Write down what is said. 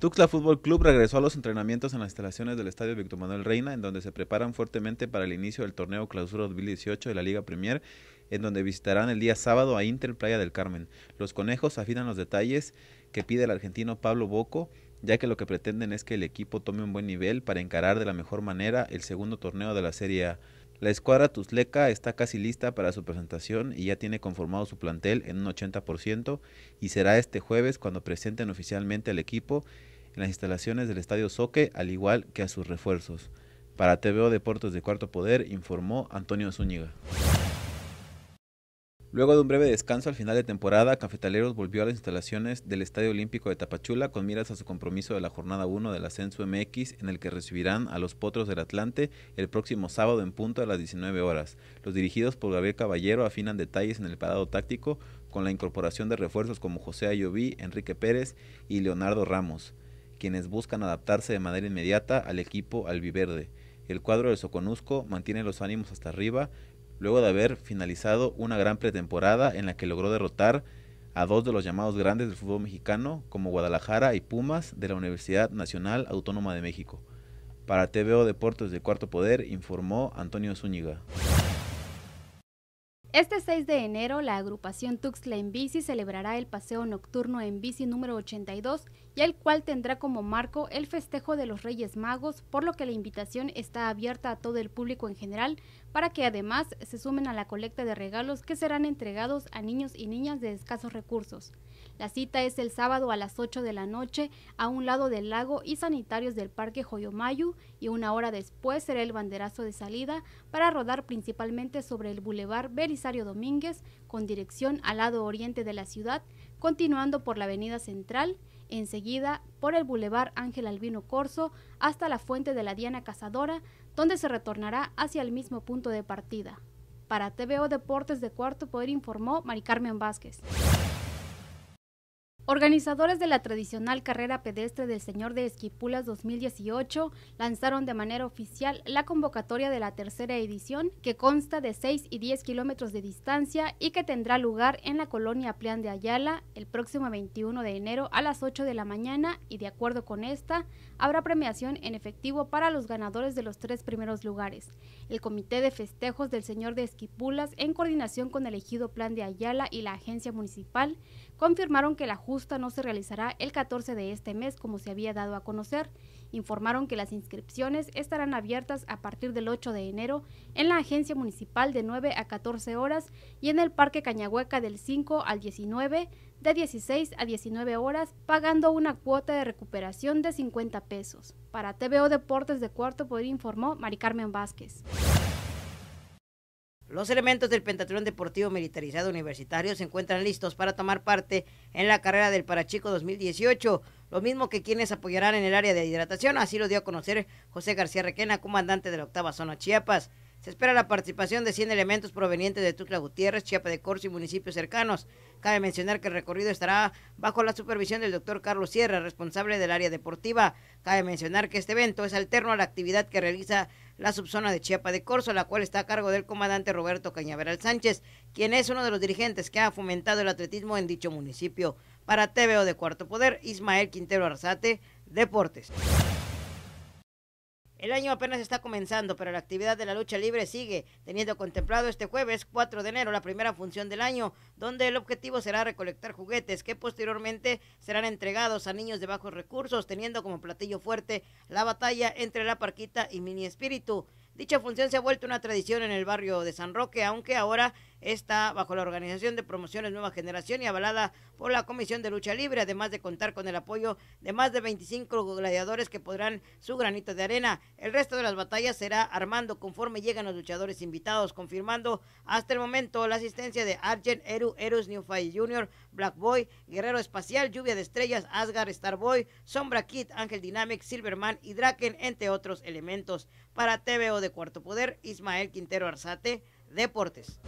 Tuxtla Fútbol Club regresó a los entrenamientos en las instalaciones del Estadio Víctor Manuel Reina, en donde se preparan fuertemente para el inicio del torneo Clausura 2018 de la Liga Premier, en donde visitarán el día sábado a Inter Playa del Carmen. Los conejos afinan los detalles que pide el argentino Pablo Boco, ya que lo que pretenden es que el equipo tome un buen nivel para encarar de la mejor manera el segundo torneo de la Serie A. La escuadra Tuzleca está casi lista para su presentación y ya tiene conformado su plantel en un 80% y será este jueves cuando presenten oficialmente al equipo las instalaciones del Estadio Soque, al igual que a sus refuerzos. Para TVO Deportes de Cuarto Poder, informó Antonio Zúñiga. Luego de un breve descanso al final de temporada, Cafetaleros volvió a las instalaciones del Estadio Olímpico de Tapachula con miras a su compromiso de la jornada 1 del Ascenso MX, en el que recibirán a los Potros del Atlante el próximo sábado en punto a las 19 horas. Los dirigidos por Gabriel Caballero afinan detalles en el parado táctico con la incorporación de refuerzos como José Ayoví, Enrique Pérez y Leonardo Ramos quienes buscan adaptarse de manera inmediata al equipo albiverde. El cuadro de Soconusco mantiene los ánimos hasta arriba, luego de haber finalizado una gran pretemporada en la que logró derrotar a dos de los llamados grandes del fútbol mexicano, como Guadalajara y Pumas, de la Universidad Nacional Autónoma de México. Para TVO Deportes de Cuarto Poder informó Antonio Zúñiga. Este 6 de enero, la agrupación Tuxtla en Bici celebrará el paseo nocturno en bici número 82 y el cual tendrá como marco el festejo de los Reyes Magos, por lo que la invitación está abierta a todo el público en general para que además se sumen a la colecta de regalos que serán entregados a niños y niñas de escasos recursos. La cita es el sábado a las 8 de la noche a un lado del lago y sanitarios del Parque Joyomayu y una hora después será el banderazo de salida para rodar principalmente sobre el Boulevard Beris Belisario Domínguez con dirección al lado oriente de la ciudad, continuando por la Avenida Central, enseguida por el bulevar Ángel Albino Corso hasta la Fuente de la Diana Cazadora, donde se retornará hacia el mismo punto de partida. Para TVO Deportes de Cuarto Poder informó Mari Carmen Vázquez. Organizadores de la tradicional carrera pedestre del Señor de Esquipulas 2018 lanzaron de manera oficial la convocatoria de la tercera edición, que consta de 6 y 10 kilómetros de distancia y que tendrá lugar en la colonia Plan de Ayala el próximo 21 de enero a las 8 de la mañana y de acuerdo con esta, habrá premiación en efectivo para los ganadores de los tres primeros lugares. El Comité de Festejos del Señor de Esquipulas, en coordinación con el elegido Plan de Ayala y la Agencia Municipal, confirmaron que la justa no se realizará el 14 de este mes como se había dado a conocer. Informaron que las inscripciones estarán abiertas a partir del 8 de enero en la agencia municipal de 9 a 14 horas y en el Parque Cañahueca del 5 al 19 de 16 a 19 horas pagando una cuota de recuperación de 50 pesos. Para TVO Deportes de Cuarto Poder informó Mari Carmen Vázquez. Los elementos del Pentatlón Deportivo Militarizado Universitario se encuentran listos para tomar parte en la carrera del Parachico 2018, lo mismo que quienes apoyarán en el área de hidratación, así lo dio a conocer José García Requena, comandante de la octava zona Chiapas. Se espera la participación de 100 elementos provenientes de Tutla Gutiérrez, Chiapa de Corzo y municipios cercanos. Cabe mencionar que el recorrido estará bajo la supervisión del doctor Carlos Sierra, responsable del área deportiva. Cabe mencionar que este evento es alterno a la actividad que realiza la subzona de Chiapa de Corzo, la cual está a cargo del comandante Roberto Cañaveral Sánchez, quien es uno de los dirigentes que ha fomentado el atletismo en dicho municipio. Para TVO de Cuarto Poder, Ismael Quintero Arzate, Deportes. El año apenas está comenzando, pero la actividad de la lucha libre sigue, teniendo contemplado este jueves 4 de enero la primera función del año, donde el objetivo será recolectar juguetes que posteriormente serán entregados a niños de bajos recursos, teniendo como platillo fuerte la batalla entre la Parquita y Mini Espíritu. Dicha función se ha vuelto una tradición en el barrio de San Roque, aunque ahora Está bajo la Organización de Promociones Nueva Generación y avalada por la Comisión de Lucha Libre, además de contar con el apoyo de más de 25 gladiadores que podrán su granito de arena. El resto de las batallas será armando conforme llegan los luchadores invitados, confirmando hasta el momento la asistencia de Argent, Eru, Eros New Fight Jr., Black Boy, Guerrero Espacial, Lluvia de Estrellas, Asgard, Starboy, Sombra Kid, Ángel Dynamic, Silverman y Draken, entre otros elementos. Para TVO de Cuarto Poder, Ismael Quintero Arzate, Deportes.